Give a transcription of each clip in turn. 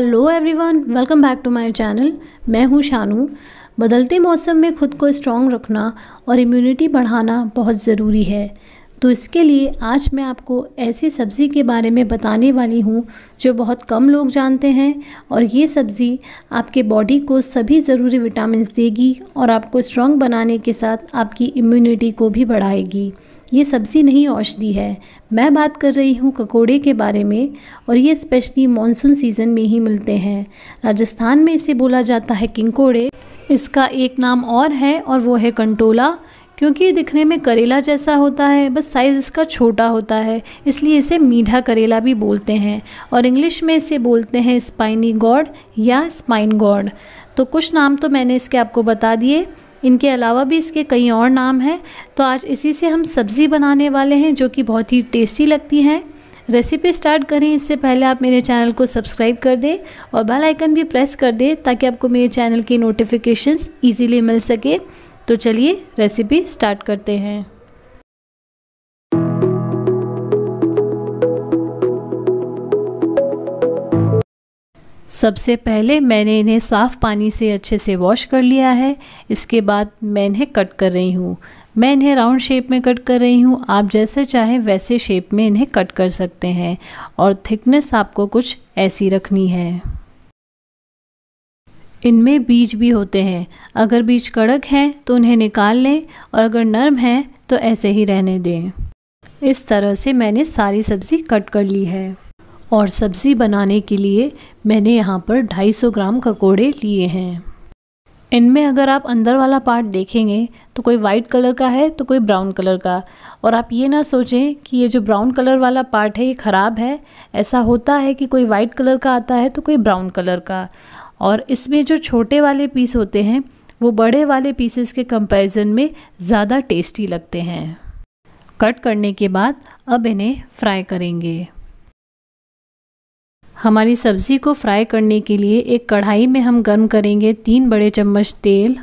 hello everyone welcome back to my channel मैं हूं शानू बदलते मौसम में खुद को स्ट्रॉन्ग रखना और इम्यूनिटी बढ़ाना बहुत ज़रूरी है तो इसके लिए आज मैं आपको ऐसी सब्ज़ी के बारे में बताने वाली हूं जो बहुत कम लोग जानते हैं और ये सब्ज़ी आपके बॉडी को सभी ज़रूरी विटामिन देगी और आपको स्ट्रॉन्ग बनाने के साथ आपकी इम्यूनिटी को भी बढ़ाएगी ये सब्ज़ी नहीं औषधि है मैं बात कर रही हूँ ककोड़े के बारे में और ये स्पेशली मानसून सीज़न में ही मिलते हैं राजस्थान में इसे बोला जाता है किंकोड़े इसका एक नाम और है और वो है कंटोला क्योंकि ये दिखने में करेला जैसा होता है बस साइज़ इसका छोटा होता है इसलिए इसे मीठा करेला भी बोलते हैं और इंग्लिश में इसे बोलते हैं स्पाइनी गॉड या स्पाइन गॉड तो कुछ नाम तो मैंने इसके आपको बता दिए इनके अलावा भी इसके कई और नाम हैं तो आज इसी से हम सब्ज़ी बनाने वाले हैं जो कि बहुत ही टेस्टी लगती हैं रेसिपी स्टार्ट करें इससे पहले आप मेरे चैनल को सब्सक्राइब कर दें और बेल आइकन भी प्रेस कर दें ताकि आपको मेरे चैनल की नोटिफिकेशंस इजीली मिल सके तो चलिए रेसिपी स्टार्ट करते हैं सबसे पहले मैंने इन्हें साफ़ पानी से अच्छे से वॉश कर लिया है इसके बाद मैं इन्हें कट कर रही हूँ मैं इन्हें राउंड शेप में कट कर रही हूँ आप जैसे चाहे वैसे शेप में इन्हें कट कर सकते हैं और थिकनेस आपको कुछ ऐसी रखनी है इनमें बीज भी होते हैं अगर बीज कड़क हैं तो उन्हें निकाल लें और अगर नरम हैं तो ऐसे ही रहने दें इस तरह से मैंने सारी सब्ज़ी कट कर ली है और सब्ज़ी बनाने के लिए मैंने यहाँ पर 250 ग्राम ककोड़े लिए हैं इनमें अगर आप अंदर वाला पार्ट देखेंगे तो कोई वाइट कलर का है तो कोई ब्राउन कलर का और आप ये ना सोचें कि ये जो ब्राउन कलर वाला पार्ट है ये ख़राब है ऐसा होता है कि कोई वाइट कलर का आता है तो कोई ब्राउन कलर का और इसमें जो छोटे वाले पीस होते हैं वो बड़े वाले पीसेस के कंपैरिजन में ज़्यादा टेस्टी लगते हैं कट करने के बाद अब इन्हें फ्राई करेंगे हमारी सब्ज़ी को फ्राई करने के लिए एक कढ़ाई में हम गर्म करेंगे तीन बड़े चम्मच तेल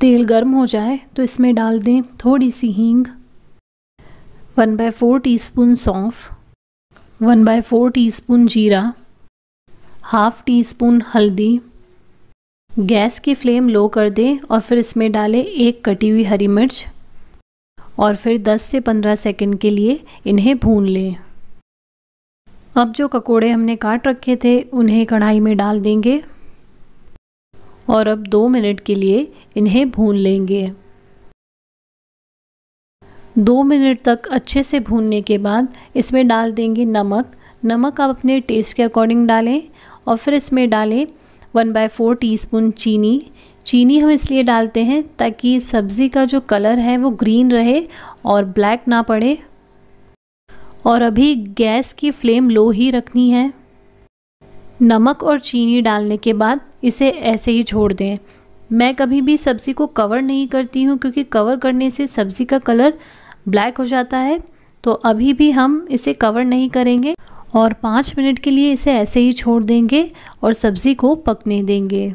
तेल गर्म हो जाए तो इसमें डाल दें थोड़ी सी हींग one by four teaspoon सौंफ one by four teaspoon जीरा हाफ टी स्पून हल्दी गैस की फ्लेम लो कर दें और फिर इसमें डालें एक कटी हुई हरी मिर्च और फिर 10 से 15 सेकंड के लिए इन्हें भून लें अब जो ककोड़े हमने काट रखे थे उन्हें कढ़ाई में डाल देंगे और अब दो मिनट के लिए इन्हें भून लेंगे दो मिनट तक अच्छे से भूनने के बाद इसमें डाल देंगे नमक नमक आप अपने टेस्ट के अकॉर्डिंग डालें और फिर इसमें डालें वन बाय फोर टी चीनी चीनी हम इसलिए डालते हैं ताकि सब्ज़ी का जो कलर है वो ग्रीन रहे और ब्लैक ना पड़े और अभी गैस की फ्लेम लो ही रखनी है नमक और चीनी डालने के बाद इसे ऐसे ही छोड़ दें मैं कभी भी सब्ज़ी को कवर नहीं करती हूँ क्योंकि कवर करने से सब्ज़ी का कलर ब्लैक हो जाता है तो अभी भी हम इसे कवर नहीं करेंगे और पाँच मिनट के लिए इसे ऐसे ही छोड़ देंगे और सब्ज़ी को पकने देंगे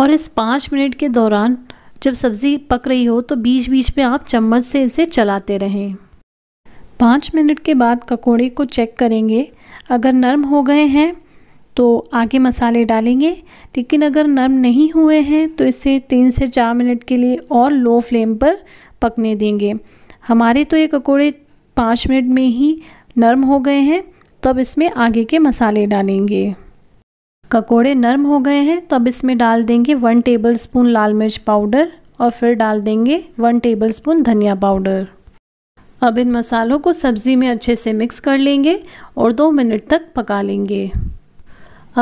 और इस पाँच मिनट के दौरान जब सब्ज़ी पक रही हो तो बीच बीच में आप चम्मच से इसे चलाते रहें पाँच मिनट के बाद ककोड़े को चेक करेंगे अगर नरम हो गए हैं तो आगे मसाले डालेंगे लेकिन अगर नरम नहीं हुए हैं तो इसे तीन से चार मिनट के लिए और लो फ्लेम पर पकने देंगे हमारे तो ये ककोड़े पाँच मिनट में ही नरम हो गए हैं तो अब इसमें आगे के मसाले डालेंगे ककोड़े नरम हो गए हैं तो अब इसमें डाल देंगे वन टेबल स्पून लाल मिर्च पाउडर और फिर डाल देंगे वन टेबल स्पून धनिया पाउडर अब इन मसालों को सब्ज़ी में अच्छे से मिक्स कर लेंगे और दो मिनट तक पका लेंगे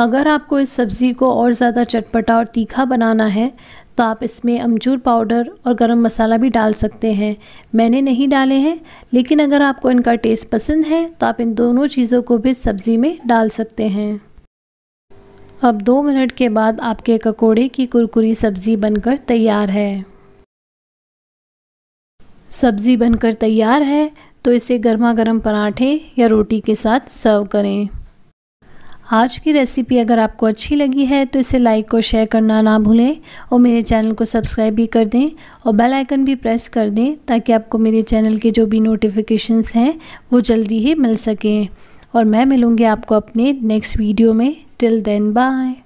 अगर आपको इस सब्ज़ी को और ज़्यादा चटपटा और तीखा बनाना है तो आप इसमें अमचूर पाउडर और गरम मसाला भी डाल सकते हैं मैंने नहीं डाले हैं लेकिन अगर आपको इनका टेस्ट पसंद है तो आप इन दोनों चीज़ों को भी सब्ज़ी में डाल सकते हैं अब दो मिनट के बाद आपके ककोड़े की कुरकुरी सब्ज़ी बनकर तैयार है सब्ज़ी बनकर तैयार है तो इसे गर्मा गर्म पराठे या रोटी के साथ सर्व करें आज की रेसिपी अगर आपको अच्छी लगी है तो इसे लाइक और शेयर करना ना भूलें और मेरे चैनल को सब्सक्राइब भी कर दें और बेल आइकन भी प्रेस कर दें ताकि आपको मेरे चैनल के जो भी नोटिफिकेशंस हैं वो जल्दी ही मिल सकें और मैं मिलूँगी आपको अपने नेक्स्ट वीडियो में टिल देन बाय